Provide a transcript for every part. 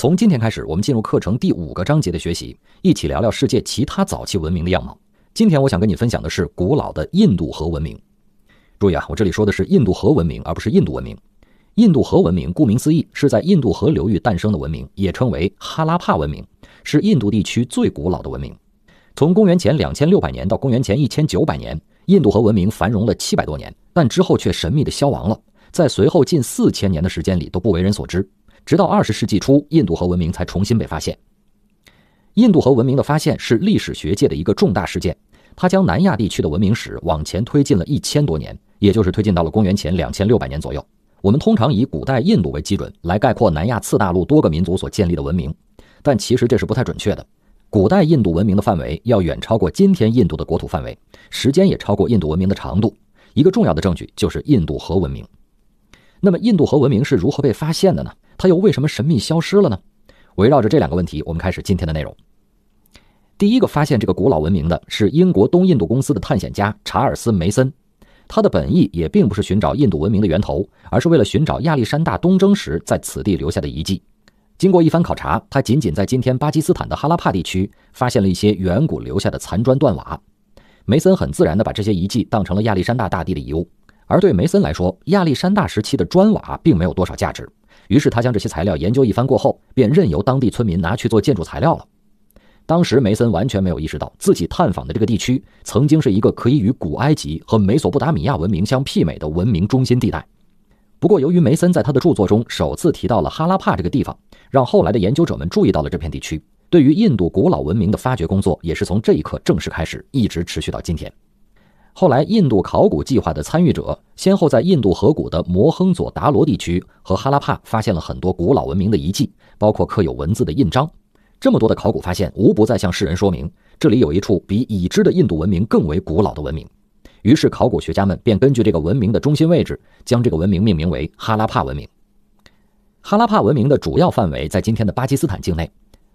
从今天开始，我们进入课程第五个章节的学习，一起聊聊世界其他早期文明的样貌。今天我想跟你分享的是古老的印度河文明。注意啊，我这里说的是印度河文明，而不是印度文明。印度河文明顾名思义是在印度河流域诞生的文明，也称为哈拉帕文明，是印度地区最古老的文明。从公元前两千六百年到公元前一千九百年，印度河文明繁荣了七百多年，但之后却神秘地消亡了，在随后近四千年的时间里都不为人所知。直到二十世纪初，印度河文明才重新被发现。印度河文明的发现是历史学界的一个重大事件，它将南亚地区的文明史往前推进了一千多年，也就是推进到了公元前两千六百年左右。我们通常以古代印度为基准来概括南亚次大陆多个民族所建立的文明，但其实这是不太准确的。古代印度文明的范围要远超过今天印度的国土范围，时间也超过印度文明的长度。一个重要的证据就是印度河文明。那么，印度河文明是如何被发现的呢？它又为什么神秘消失了呢？围绕着这两个问题，我们开始今天的内容。第一个发现这个古老文明的是英国东印度公司的探险家查尔斯·梅森，他的本意也并不是寻找印度文明的源头，而是为了寻找亚历山大东征时在此地留下的遗迹。经过一番考察，他仅仅在今天巴基斯坦的哈拉帕地区发现了一些远古留下的残砖断瓦。梅森很自然地把这些遗迹当成了亚历山大大帝的遗物。而对梅森来说，亚历山大时期的砖瓦并没有多少价值，于是他将这些材料研究一番过后，便任由当地村民拿去做建筑材料了。当时梅森完全没有意识到，自己探访的这个地区曾经是一个可以与古埃及和美索不达米亚文明相媲美的文明中心地带。不过，由于梅森在他的著作中首次提到了哈拉帕这个地方，让后来的研究者们注意到了这片地区。对于印度古老文明的发掘工作，也是从这一刻正式开始，一直持续到今天。后来，印度考古计划的参与者先后在印度河谷的摩亨佐达罗地区和哈拉帕发现了很多古老文明的遗迹，包括刻有文字的印章。这么多的考古发现，无不在向世人说明，这里有一处比已知的印度文明更为古老的文明。于是，考古学家们便根据这个文明的中心位置，将这个文明命名为哈拉帕文明。哈拉帕文明的主要范围在今天的巴基斯坦境内。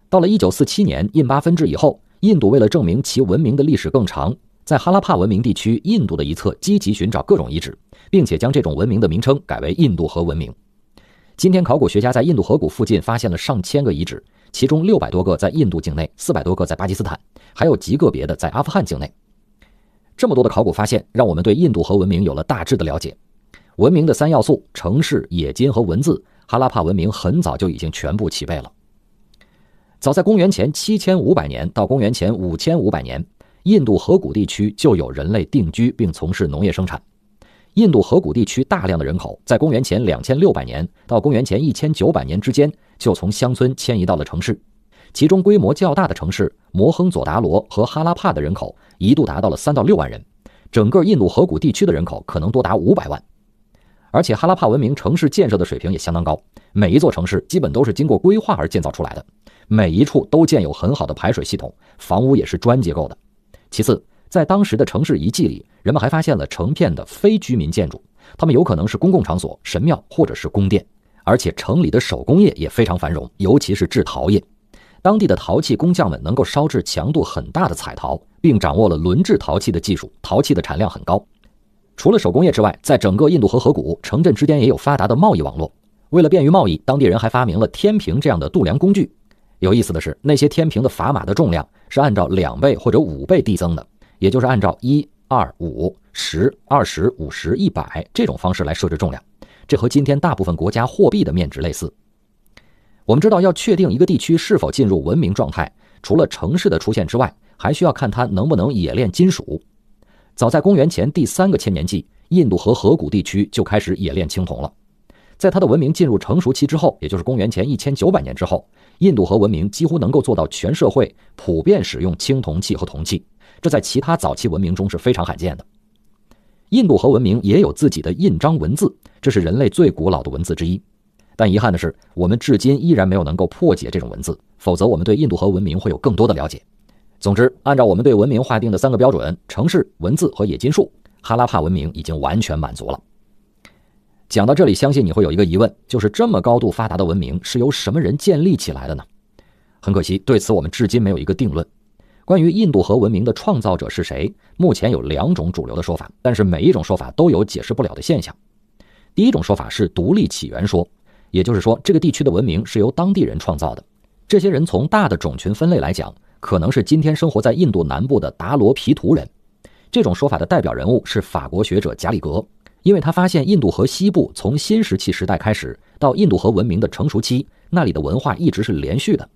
到了1947年印巴分治以后，印度为了证明其文明的历史更长。在哈拉帕文明地区，印度的一侧积极寻找各种遗址，并且将这种文明的名称改为印度河文明。今天，考古学家在印度河谷附近发现了上千个遗址，其中六百多个在印度境内，四百多个在巴基斯坦，还有极个别的在阿富汗境内。这么多的考古发现，让我们对印度河文明有了大致的了解。文明的三要素——城市、冶金和文字，哈拉帕文明很早就已经全部齐备了。早在公元前七千五百年到公元前五千五百年。印度河谷地区就有人类定居并从事农业生产。印度河谷地区大量的人口在公元前两千六百年到公元前一千九百年之间就从乡村迁移到了城市，其中规模较大的城市摩亨佐达罗和哈拉帕的人口一度达到了三到六万人，整个印度河谷地区的人口可能多达五百万。而且哈拉帕文明城市建设的水平也相当高，每一座城市基本都是经过规划而建造出来的，每一处都建有很好的排水系统，房屋也是砖结构的。其次，在当时的城市遗迹里，人们还发现了成片的非居民建筑，它们有可能是公共场所、神庙或者是宫殿。而且，城里的手工业也非常繁荣，尤其是制陶业。当地的陶器工匠们能够烧制强度很大的彩陶，并掌握了轮制陶器的技术。陶器的产量很高。除了手工业之外，在整个印度河河谷城镇之间也有发达的贸易网络。为了便于贸易，当地人还发明了天平这样的度量工具。有意思的是，那些天平的砝码的重量是按照两倍或者五倍递增的，也就是按照一二五、十、二十五、十、一百这种方式来设置重量。这和今天大部分国家货币的面值类似。我们知道，要确定一个地区是否进入文明状态，除了城市的出现之外，还需要看它能不能冶炼金属。早在公元前第三个千年纪，印度和河谷地区就开始冶炼青铜了。在它的文明进入成熟期之后，也就是公元前一千九百年之后，印度河文明几乎能够做到全社会普遍使用青铜器和铜器，这在其他早期文明中是非常罕见的。印度河文明也有自己的印章文字，这是人类最古老的文字之一。但遗憾的是，我们至今依然没有能够破解这种文字，否则我们对印度河文明会有更多的了解。总之，按照我们对文明划定的三个标准——城市、文字和冶金术，哈拉帕文明已经完全满足了。讲到这里，相信你会有一个疑问，就是这么高度发达的文明是由什么人建立起来的呢？很可惜，对此我们至今没有一个定论。关于印度河文明的创造者是谁，目前有两种主流的说法，但是每一种说法都有解释不了的现象。第一种说法是独立起源说，也就是说，这个地区的文明是由当地人创造的。这些人从大的种群分类来讲，可能是今天生活在印度南部的达罗皮图人。这种说法的代表人物是法国学者贾里格。因为他发现印度河西部从新石器时代开始到印度河文明的成熟期，那里的文化一直是连续的。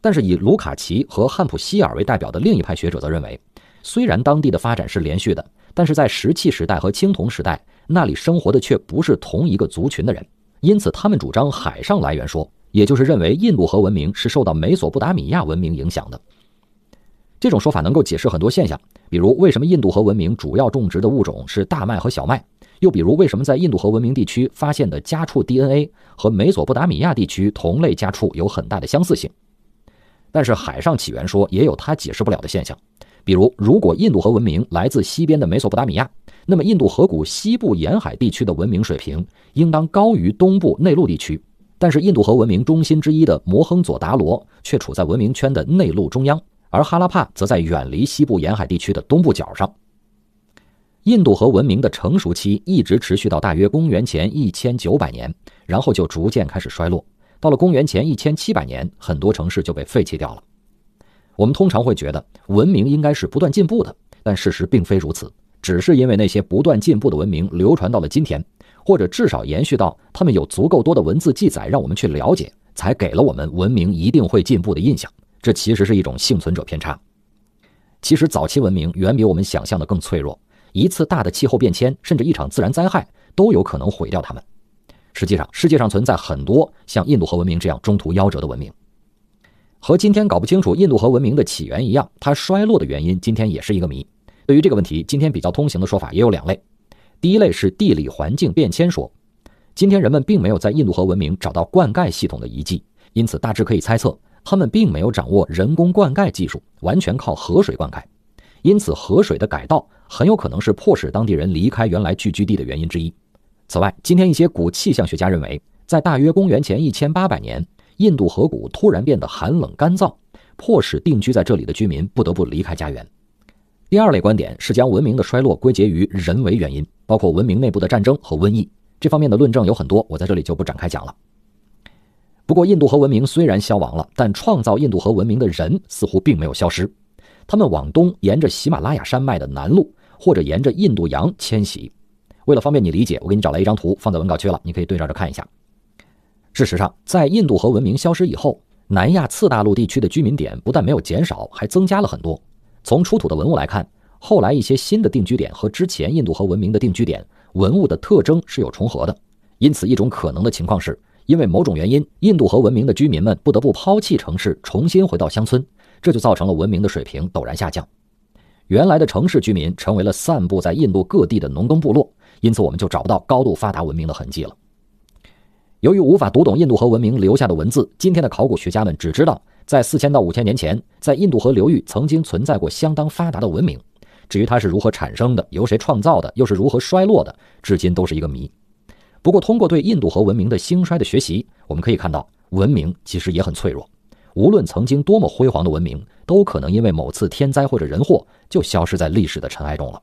但是以卢卡奇和汉普希尔为代表的另一派学者则认为，虽然当地的发展是连续的，但是在石器时代和青铜时代，那里生活的却不是同一个族群的人。因此，他们主张海上来源说，也就是认为印度河文明是受到美索不达米亚文明影响的。这种说法能够解释很多现象，比如为什么印度河文明主要种植的物种是大麦和小麦。又比如，为什么在印度河文明地区发现的家畜 DNA 和美索不达米亚地区同类家畜有很大的相似性？但是海上起源说也有它解释不了的现象，比如，如果印度河文明来自西边的美索不达米亚，那么印度河谷西部沿海地区的文明水平应当高于东部内陆地区，但是印度河文明中心之一的摩亨佐达罗却处在文明圈的内陆中央，而哈拉帕则在远离西部沿海地区的东部角上。印度河文明的成熟期一直持续到大约公元前一千九百年，然后就逐渐开始衰落。到了公元前一千七百年，很多城市就被废弃掉了。我们通常会觉得文明应该是不断进步的，但事实并非如此。只是因为那些不断进步的文明流传到了今天，或者至少延续到他们有足够多的文字记载让我们去了解，才给了我们文明一定会进步的印象。这其实是一种幸存者偏差。其实早期文明远比我们想象的更脆弱。一次大的气候变迁，甚至一场自然灾害，都有可能毁掉它们。实际上，世界上存在很多像印度河文明这样中途夭折的文明。和今天搞不清楚印度河文明的起源一样，它衰落的原因今天也是一个谜。对于这个问题，今天比较通行的说法也有两类。第一类是地理环境变迁说。今天人们并没有在印度河文明找到灌溉系统的遗迹，因此大致可以猜测，他们并没有掌握人工灌溉技术，完全靠河水灌溉。因此，河水的改道很有可能是迫使当地人离开原来聚居地的原因之一。此外，今天一些古气象学家认为，在大约公元前一千八百年，印度河谷突然变得寒冷干燥，迫使定居在这里的居民不得不离开家园。第二类观点是将文明的衰落归结于人为原因，包括文明内部的战争和瘟疫。这方面的论证有很多，我在这里就不展开讲了。不过，印度河文明虽然消亡了，但创造印度河文明的人似乎并没有消失。他们往东，沿着喜马拉雅山脉的南路，或者沿着印度洋迁徙。为了方便你理解，我给你找来一张图，放在文稿区了，你可以对照着看一下。事实上，在印度河文明消失以后，南亚次大陆地区的居民点不但没有减少，还增加了很多。从出土的文物来看，后来一些新的定居点和之前印度河文明的定居点文物的特征是有重合的。因此，一种可能的情况是，因为某种原因，印度河文明的居民们不得不抛弃城市，重新回到乡村。这就造成了文明的水平陡然下降，原来的城市居民成为了散布在印度各地的农耕部落，因此我们就找不到高度发达文明的痕迹了。由于无法读懂印度河文明留下的文字，今天的考古学家们只知道，在四千到五千年前，在印度河流域曾经存在过相当发达的文明。至于它是如何产生的，由谁创造的，又是如何衰落的，至今都是一个谜。不过，通过对印度河文明的兴衰的学习，我们可以看到，文明其实也很脆弱。无论曾经多么辉煌的文明，都可能因为某次天灾或者人祸，就消失在历史的尘埃中了。